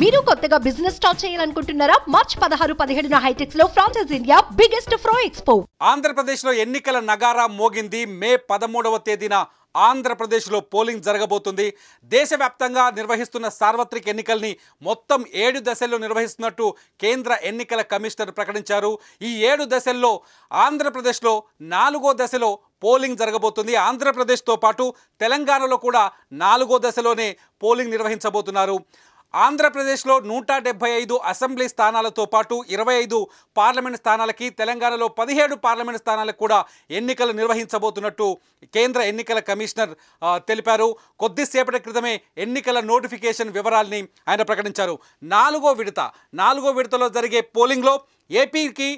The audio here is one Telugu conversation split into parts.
మీరు కొత్తగా బిజినెస్ స్టార్ట్ చేయాలనుకుంటున్నారా మార్చ్ పదహారు పదిహేడున హైటెక్స్ లో ఫ్రాన్సైజ్ ఇండియా బిగ్గెస్ట్ ఫ్రో ఎక్స్పో ఆంధ్రప్రదేశ్ లో ఎన్నికల నగారా మోగింది మే పదమూడవ తేదీన ఆంధ్రప్రదేశ్లో పోలింగ్ జరగబోతుంది దేశవ్యాప్తంగా నిర్వహిస్తున్న సార్వత్రిక ఎన్నికల్ని మొత్తం ఏడు దశల్లో నిర్వహిస్తున్నట్టు కేంద్ర ఎన్నికల కమిషనర్ ప్రకటించారు ఈ ఏడు దశల్లో ఆంధ్రప్రదేశ్లో నాలుగో దశలో పోలింగ్ జరగబోతుంది ఆంధ్రప్రదేశ్తో పాటు తెలంగాణలో కూడా నాలుగో దశలోనే పోలింగ్ నిర్వహించబోతున్నారు ఆంధ్రప్రదేశ్లో నూట డెబ్బై ఐదు అసెంబ్లీ స్థానాలతో పాటు ఇరవై ఐదు పార్లమెంట్ స్థానాలకి తెలంగాణలో పదిహేడు పార్లమెంట్ స్థానాలకు కూడా ఎన్నికలు నిర్వహించబోతున్నట్టు కేంద్ర ఎన్నికల కమిషనర్ తెలిపారు కొద్దిసేపటి క్రితమే ఎన్నికల నోటిఫికేషన్ వివరాల్ని ఆయన ప్రకటించారు నాలుగో విడత నాలుగో విడతలో జరిగే పోలింగ్లో ఏపీకి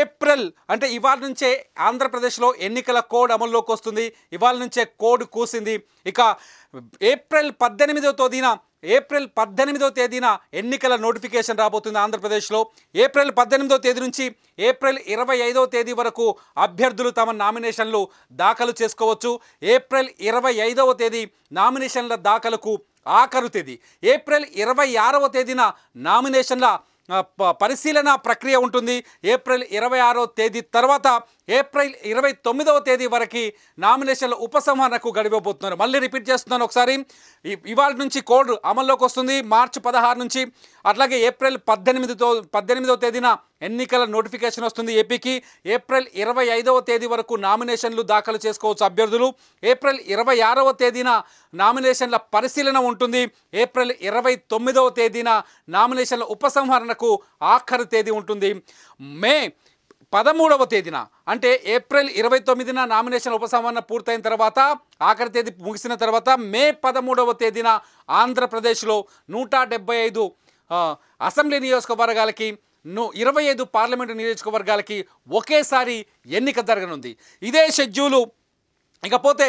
ఏప్రిల్ అంటే ఇవాళ నుంచే ఆంధ్రప్రదేశ్లో ఎన్నికల కోడ్ అమల్లోకి వస్తుంది ఇవాళ నుంచే కోడ్ కూసింది ఇక ఏప్రిల్ పద్దెనిమిదవ తేదీన ఏప్రిల్ పద్దెనిమిదో తేదీన ఎన్నికల నోటిఫికేషన్ రాబోతుంది ఆంధ్రప్రదేశ్లో ఏప్రిల్ పద్దెనిమిదో తేదీ నుంచి ఏప్రిల్ ఇరవై ఐదవ తేదీ వరకు అభ్యర్థులు తమ నామినేషన్లు దాఖలు చేసుకోవచ్చు ఏప్రిల్ ఇరవై ఐదవ తేదీ నామినేషన్ల దాఖలకు ఆఖరు తేదీ ఏప్రిల్ ఇరవై ఆరవ తేదీన నామినేషన్ల పరిశీలన ప్రక్రియ ఉంటుంది ఏప్రిల్ ఇరవై ఆరో తేదీ తర్వాత ఏప్రిల్ ఇరవై తొమ్మిదవ తేదీ వరకు నామినేషన్ల ఉపసంహరణకు గడిపోబోతున్నారు మళ్ళీ రిపీట్ చేస్తున్నాను ఒకసారి ఇవాళ నుంచి కోడ్ అమల్లోకి వస్తుంది మార్చి పదహారు నుంచి అట్లాగే ఏప్రిల్ పద్దెనిమిదితో పద్దెనిమిదవ తేదీన ఎన్నికల నోటిఫికేషన్ వస్తుంది ఏపీకి ఏప్రిల్ ఇరవై ఐదవ తేదీ వరకు నామినేషన్లు దాఖలు చేసుకోవచ్చు అభ్యర్థులు ఏప్రిల్ ఇరవై ఆరవ తేదీన నామినేషన్ల పరిశీలన ఉంటుంది ఏప్రిల్ ఇరవై తొమ్మిదవ తేదీన నామినేషన్ల ఉపసంహరణకు ఆఖరి తేదీ ఉంటుంది మే పదమూడవ తేదీన అంటే ఏప్రిల్ ఇరవై తొమ్మిదిన నామినేషన్ ఉపసంహరణ పూర్తయిన తర్వాత ఆఖరి తేదీ ముగిసిన తర్వాత మే పదమూడవ తేదీన ఆంధ్రప్రదేశ్లో నూట డెబ్బై ఐదు అసెంబ్లీ నియోజకవర్గాలకి ఇరవై ఐదు పార్లమెంటు నియోజకవర్గాలకి ఒకేసారి ఎన్నిక జరగనుంది ఇదే షెడ్యూలు ఇకపోతే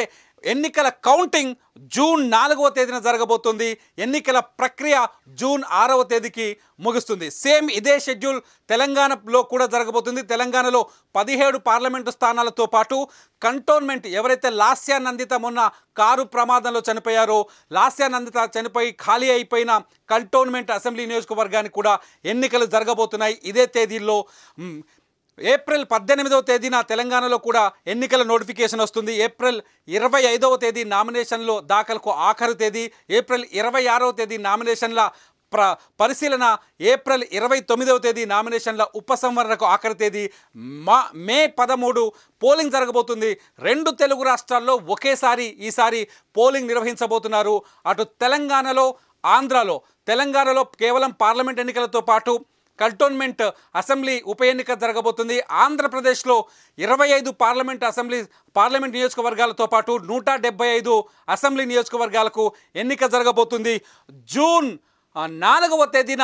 ఎన్నికల కౌంటింగ్ జూన్ నాలుగవ తేదీన జరగబోతుంది ఎన్నికల ప్రక్రియ జూన్ ఆరవ తేదీకి ముగుస్తుంది సేమ్ ఇదే షెడ్యూల్ తెలంగాణలో కూడా జరగబోతుంది తెలంగాణలో పదిహేడు పార్లమెంటు స్థానాలతో పాటు కంటోన్మెంట్ ఎవరైతే లాస్యా నందిత మొన్న కారు ప్రమాదంలో చనిపోయారో లాస్యా నందిత చనిపోయి ఖాళీ అయిపోయిన కంటోన్మెంట్ అసెంబ్లీ నియోజకవర్గానికి కూడా ఎన్నికలు జరగబోతున్నాయి ఇదే తేదీల్లో ఏప్రిల్ పద్దెనిమిదవ తేదీన తెలంగాణలో కూడా ఎన్నికల నోటిఫికేషన్ వస్తుంది ఏప్రిల్ ఇరవై ఐదవ తేదీ నామినేషన్లో దాఖలకు ఆఖరు తేదీ ఏప్రిల్ ఇరవై ఆరవ తేదీ నామినేషన్ల ప్ర పరిశీలన ఏప్రిల్ ఇరవై తొమ్మిదవ తేదీ నామినేషన్ల ఉపసంహరణకు ఆఖరి తేదీ మా మే పదమూడు పోలింగ్ జరగబోతుంది రెండు తెలుగు రాష్ట్రాల్లో ఒకేసారి ఈసారి పోలింగ్ నిర్వహించబోతున్నారు అటు తెలంగాణలో ఆంధ్రాలో తెలంగాణలో కేవలం పార్లమెంట్ ఎన్నికలతో పాటు కంటోన్మెంట్ అసెంబ్లీ ఉప ఎన్నిక జరగబోతుంది ఆంధ్రప్రదేశ్లో ఇరవై ఐదు పార్లమెంట్ అసెంబ్లీ పార్లమెంట్ నియోజకవర్గాలతో పాటు నూట డెబ్బై ఐదు అసెంబ్లీ నియోజకవర్గాలకు ఎన్నిక జరగబోతుంది జూన్ నాలుగవ తేదీన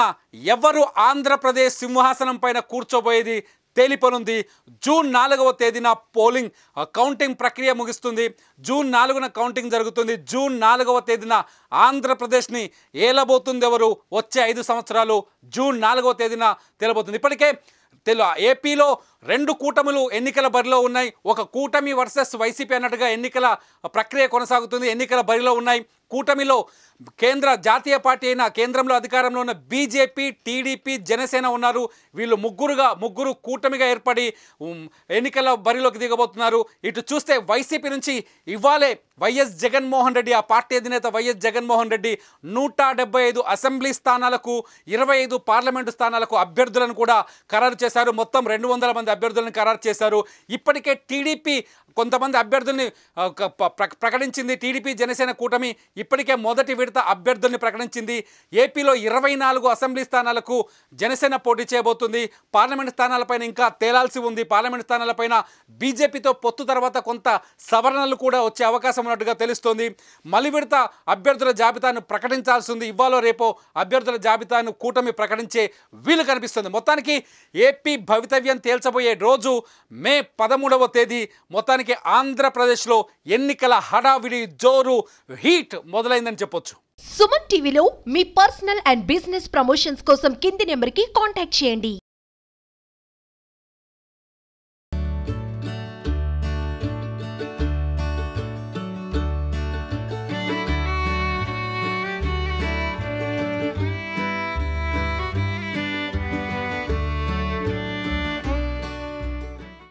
ఎవరు ఆంధ్రప్రదేశ్ సింహాసనం పైన కూర్చోబోయేది తేలిపనుంది జూన్ నాలుగవ తేదీన పోలింగ్ కౌంటింగ్ ప్రక్రియ ముగిస్తుంది జూన్ నాలుగున కౌంటింగ్ జరుగుతుంది జూన్ నాలుగవ తేదీన ఆంధ్రప్రదేశ్ని ఏలబోతుంది ఎవరు వచ్చే ఐదు సంవత్సరాలు జూన్ నాలుగవ తేదీన తేలబోతుంది ఇప్పటికే తెలు ఏపీలో రెండు కూటములు ఎన్నికల బరిలో ఉన్నాయి ఒక కూటమి వర్సెస్ వైసీపీ అన్నట్టుగా ఎన్నికల ప్రక్రియ కొనసాగుతుంది ఎన్నికల బరిలో ఉన్నాయి కూటమిలో కేంద్ర జాతీయ పార్టీ అయిన కేంద్రంలో అధికారంలో ఉన్న బీజేపీ టీడీపీ జనసేన ఉన్నారు వీళ్ళు ముగ్గురుగా ముగ్గురు కూటమిగా ఏర్పడి ఎన్నికల బరిలోకి దిగబోతున్నారు ఇటు చూస్తే వైసీపీ నుంచి ఇవాళే వైఎస్ జగన్మోహన్ రెడ్డి ఆ పార్టీ అధినేత వైఎస్ జగన్మోహన్ రెడ్డి నూట ఐదు అసెంబ్లీ స్థానాలకు ఇరవై ఐదు పార్లమెంటు స్థానాలకు అభ్యర్థులను కూడా ఖరారు చేశారు మొత్తం రెండు వందల మంది అభ్యర్థులను ఖరారు చేశారు ఇప్పటికే టీడీపీ కొంతమంది అభ్యర్థుల్ని ప్రకటించింది టీడీపీ జనసేన కూటమి ఇప్పటికే మొదటి విడత అభ్యర్థుల్ని ప్రకటించింది ఏపీలో ఇరవై నాలుగు అసెంబ్లీ స్థానాలకు జనసేన పోటీ చేయబోతుంది పార్లమెంట్ స్థానాలపైన ఇంకా తేలాల్సి ఉంది పార్లమెంట్ స్థానాలపైన బీజేపీతో పొత్తు తర్వాత కొంత సవరణలు కూడా వచ్చే అవకాశం ఉన్నట్టుగా తెలుస్తోంది మలి విడత అభ్యర్థుల జాబితాను ప్రకటించాల్సి ఉంది ఇవ్వాలో రేపో అభ్యర్థుల జాబితాను కూటమి ప్రకటించే వీలు కనిపిస్తుంది మొత్తానికి ఏపీ భవితవ్యం తేల్చబోయే రోజు మే పదమూడవ తేదీ మొత్తానికి ఆంధ్రప్రదేశ్లో ఎన్నికల హడావిడి జోరు హీట్ మొదలైందని చెప్పొచ్చు సుమన్ టీవీలో మీ పర్సనల్ అండ్ బిజినెస్ ప్రమోషన్స్ కోసం కింది నెంబర్కి కాంటాక్ట్ చేయండి